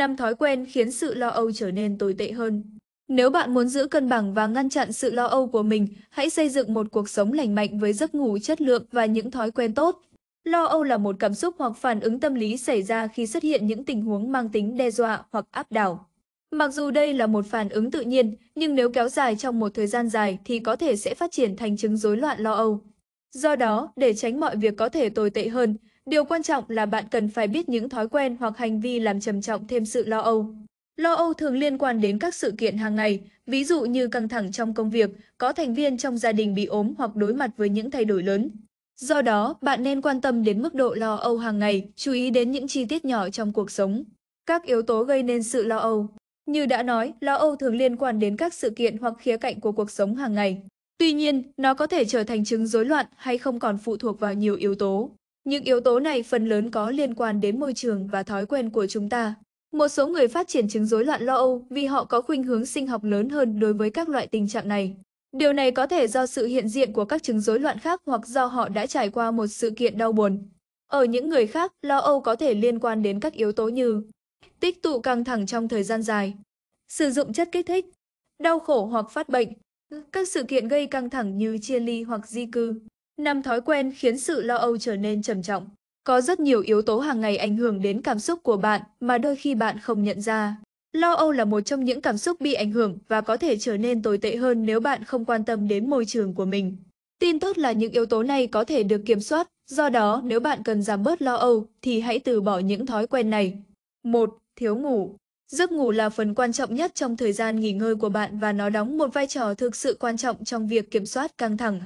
năm thói quen khiến sự lo âu trở nên tồi tệ hơn. Nếu bạn muốn giữ cân bằng và ngăn chặn sự lo âu của mình, hãy xây dựng một cuộc sống lành mạnh với giấc ngủ chất lượng và những thói quen tốt. Lo âu là một cảm xúc hoặc phản ứng tâm lý xảy ra khi xuất hiện những tình huống mang tính đe dọa hoặc áp đảo. Mặc dù đây là một phản ứng tự nhiên, nhưng nếu kéo dài trong một thời gian dài thì có thể sẽ phát triển thành chứng rối loạn lo âu. Do đó, để tránh mọi việc có thể tồi tệ hơn, Điều quan trọng là bạn cần phải biết những thói quen hoặc hành vi làm trầm trọng thêm sự lo âu. Lo âu thường liên quan đến các sự kiện hàng ngày, ví dụ như căng thẳng trong công việc, có thành viên trong gia đình bị ốm hoặc đối mặt với những thay đổi lớn. Do đó, bạn nên quan tâm đến mức độ lo âu hàng ngày, chú ý đến những chi tiết nhỏ trong cuộc sống. Các yếu tố gây nên sự lo âu Như đã nói, lo âu thường liên quan đến các sự kiện hoặc khía cạnh của cuộc sống hàng ngày. Tuy nhiên, nó có thể trở thành chứng rối loạn hay không còn phụ thuộc vào nhiều yếu tố. Những yếu tố này phần lớn có liên quan đến môi trường và thói quen của chúng ta. Một số người phát triển chứng rối loạn lo âu vì họ có khuynh hướng sinh học lớn hơn đối với các loại tình trạng này. Điều này có thể do sự hiện diện của các chứng rối loạn khác hoặc do họ đã trải qua một sự kiện đau buồn. Ở những người khác, lo âu có thể liên quan đến các yếu tố như tích tụ căng thẳng trong thời gian dài, sử dụng chất kích thích, đau khổ hoặc phát bệnh, các sự kiện gây căng thẳng như chia ly hoặc di cư. Năm thói quen khiến sự lo âu trở nên trầm trọng. Có rất nhiều yếu tố hàng ngày ảnh hưởng đến cảm xúc của bạn mà đôi khi bạn không nhận ra. Lo âu là một trong những cảm xúc bị ảnh hưởng và có thể trở nên tồi tệ hơn nếu bạn không quan tâm đến môi trường của mình. Tin tốt là những yếu tố này có thể được kiểm soát, do đó nếu bạn cần giảm bớt lo âu thì hãy từ bỏ những thói quen này. 1. Thiếu ngủ Giấc ngủ là phần quan trọng nhất trong thời gian nghỉ ngơi của bạn và nó đóng một vai trò thực sự quan trọng trong việc kiểm soát căng thẳng.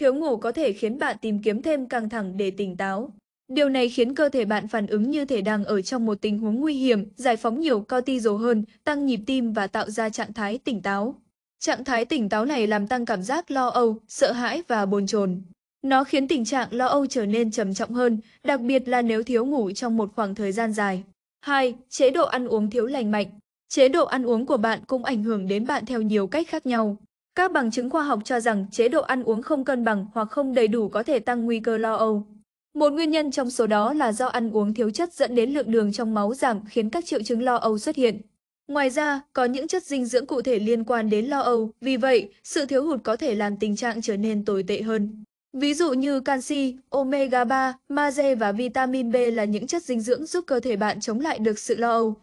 Thiếu ngủ có thể khiến bạn tìm kiếm thêm căng thẳng để tỉnh táo. Điều này khiến cơ thể bạn phản ứng như thể đang ở trong một tình huống nguy hiểm, giải phóng nhiều cortisol hơn, tăng nhịp tim và tạo ra trạng thái tỉnh táo. Trạng thái tỉnh táo này làm tăng cảm giác lo âu, sợ hãi và bồn chồn. Nó khiến tình trạng lo âu trở nên trầm trọng hơn, đặc biệt là nếu thiếu ngủ trong một khoảng thời gian dài. 2. Chế độ ăn uống thiếu lành mạnh Chế độ ăn uống của bạn cũng ảnh hưởng đến bạn theo nhiều cách khác nhau. Các bằng chứng khoa học cho rằng chế độ ăn uống không cân bằng hoặc không đầy đủ có thể tăng nguy cơ lo âu. Một nguyên nhân trong số đó là do ăn uống thiếu chất dẫn đến lượng đường trong máu giảm khiến các triệu chứng lo âu xuất hiện. Ngoài ra, có những chất dinh dưỡng cụ thể liên quan đến lo âu, vì vậy, sự thiếu hụt có thể làm tình trạng trở nên tồi tệ hơn. Ví dụ như canxi, omega 3, magie và vitamin B là những chất dinh dưỡng giúp cơ thể bạn chống lại được sự lo âu.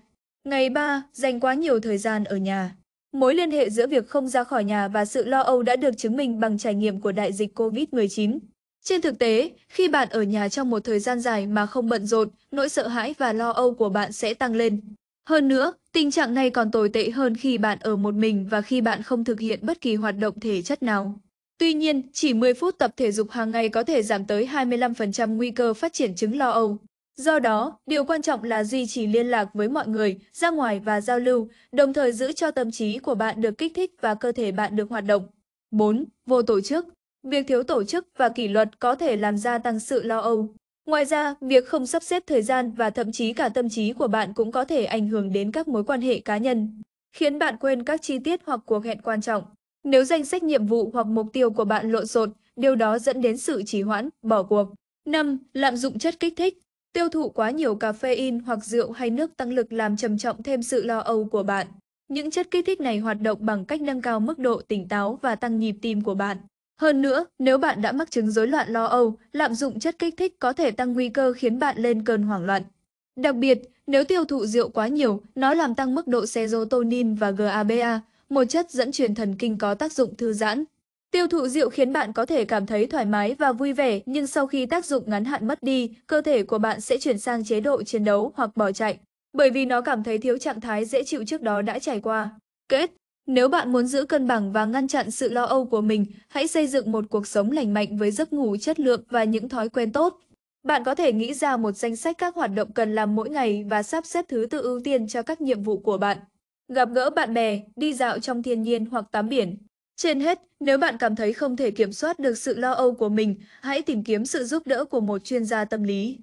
Ngày 3, dành quá nhiều thời gian ở nhà. Mối liên hệ giữa việc không ra khỏi nhà và sự lo âu đã được chứng minh bằng trải nghiệm của đại dịch COVID-19. Trên thực tế, khi bạn ở nhà trong một thời gian dài mà không bận rộn, nỗi sợ hãi và lo âu của bạn sẽ tăng lên. Hơn nữa, tình trạng này còn tồi tệ hơn khi bạn ở một mình và khi bạn không thực hiện bất kỳ hoạt động thể chất nào. Tuy nhiên, chỉ 10 phút tập thể dục hàng ngày có thể giảm tới 25% nguy cơ phát triển chứng lo âu. Do đó, điều quan trọng là duy trì liên lạc với mọi người, ra ngoài và giao lưu, đồng thời giữ cho tâm trí của bạn được kích thích và cơ thể bạn được hoạt động. 4. Vô tổ chức Việc thiếu tổ chức và kỷ luật có thể làm gia tăng sự lo âu. Ngoài ra, việc không sắp xếp thời gian và thậm chí cả tâm trí của bạn cũng có thể ảnh hưởng đến các mối quan hệ cá nhân, khiến bạn quên các chi tiết hoặc cuộc hẹn quan trọng. Nếu danh sách nhiệm vụ hoặc mục tiêu của bạn lộn xộn, điều đó dẫn đến sự trì hoãn, bỏ cuộc. 5. Lạm dụng chất kích thích Tiêu thụ quá nhiều cà caffeine hoặc rượu hay nước tăng lực làm trầm trọng thêm sự lo âu của bạn. Những chất kích thích này hoạt động bằng cách nâng cao mức độ tỉnh táo và tăng nhịp tim của bạn. Hơn nữa, nếu bạn đã mắc chứng rối loạn lo âu, lạm dụng chất kích thích có thể tăng nguy cơ khiến bạn lên cơn hoảng loạn. Đặc biệt, nếu tiêu thụ rượu quá nhiều, nó làm tăng mức độ serotonin và GABA, một chất dẫn truyền thần kinh có tác dụng thư giãn, Tiêu thụ rượu khiến bạn có thể cảm thấy thoải mái và vui vẻ, nhưng sau khi tác dụng ngắn hạn mất đi, cơ thể của bạn sẽ chuyển sang chế độ chiến đấu hoặc bỏ chạy, bởi vì nó cảm thấy thiếu trạng thái dễ chịu trước đó đã trải qua. Kết nếu bạn muốn giữ cân bằng và ngăn chặn sự lo âu của mình, hãy xây dựng một cuộc sống lành mạnh với giấc ngủ chất lượng và những thói quen tốt. Bạn có thể nghĩ ra một danh sách các hoạt động cần làm mỗi ngày và sắp xếp thứ tự ưu tiên cho các nhiệm vụ của bạn. Gặp gỡ bạn bè, đi dạo trong thiên nhiên hoặc tắm biển, trên hết, nếu bạn cảm thấy không thể kiểm soát được sự lo âu của mình, hãy tìm kiếm sự giúp đỡ của một chuyên gia tâm lý.